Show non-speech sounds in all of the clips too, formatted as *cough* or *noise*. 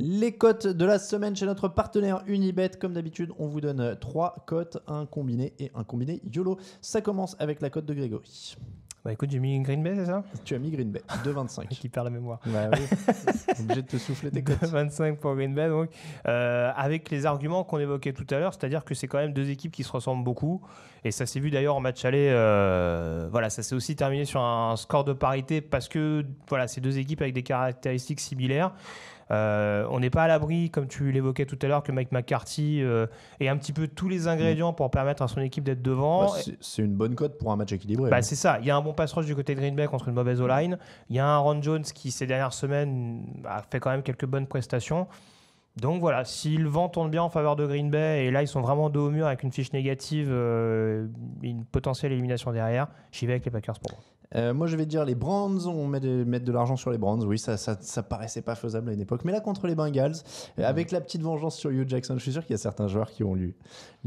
Les cotes de la semaine chez notre partenaire Unibet. Comme d'habitude, on vous donne trois cotes, un combiné et un combiné YOLO. Ça commence avec la cote de Grégory. Bah, écoute, j'ai mis Green Bay, c'est ça Tu as mis Green Bay, 2,25. Ah. *laughs* Qui perd la mémoire. Bah oui, *laughs* obligé de te souffler tes côtes. 25 pour Green Bay, donc. Euh, avec les arguments qu'on évoquait tout à l'heure, c'est-à-dire que c'est quand même deux équipes qui se ressemblent beaucoup. Et ça s'est vu d'ailleurs en match aller. Euh, voilà, ça s'est aussi terminé sur un score de parité parce que voilà, c'est deux équipes avec des caractéristiques similaires. Euh, on n'est pas à l'abri, comme tu l'évoquais tout à l'heure, que Mike McCarthy euh, ait un petit peu tous les ingrédients pour permettre à son équipe d'être devant. Bah, c'est une bonne cote pour un match équilibré. Bah, hein. c'est ça. Il y a un bon pass rush du côté de Green Bay contre une mauvaise O-line. Il y a un Ron Jones qui, ces dernières semaines, a fait quand même quelques bonnes prestations. Donc voilà, si le vent tourne bien en faveur de Green Bay et là ils sont vraiment dos au mur avec une fiche négative, euh, une potentielle élimination derrière, j'y vais avec les Packers pour moi. Euh, moi je vais dire les Brands, on met de, l'argent sur les Brands, oui ça, ça, paraissait pas faisable à une époque, mais là contre les Bengals, euh, avec la petite vengeance sur Hugh Jackson, je suis sûr qu'il y a certains joueurs qui vont lui,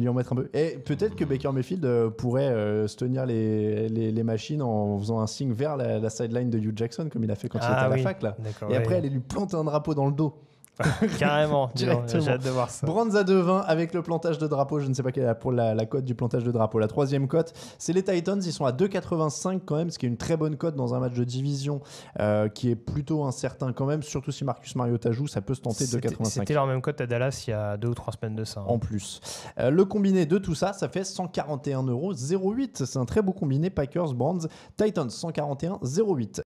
en mettre un peu. Et peut-être que Baker Mayfield pourrait se tenir les, machines en faisant un signe vers la, sideline de Hugh Jackson comme il a fait quand il ah était à la fac là. Et après aller lui planter un drapeau dans le dos. *laughs* Carrément, j'ai hâte de voir ça. à 20 avec le plantage de drapeau. Je ne sais pas quelle est la, cote du plantage de drapeau. La troisième cote, c'est les Titans. Ils sont à 2,85 quand même, ce qui est une très bonne cote dans un match de division euh, qui est plutôt incertain quand même. Surtout si Marcus Mariota joue, ça peut se tenter 2,85. C'était leur même cote à Dallas il y a deux ou trois semaines de ça. Hein. En plus. Euh, le combiné de tout ça, ça fait 141 euros. C'est un très beau combiné Packers, Brands, Titans 141,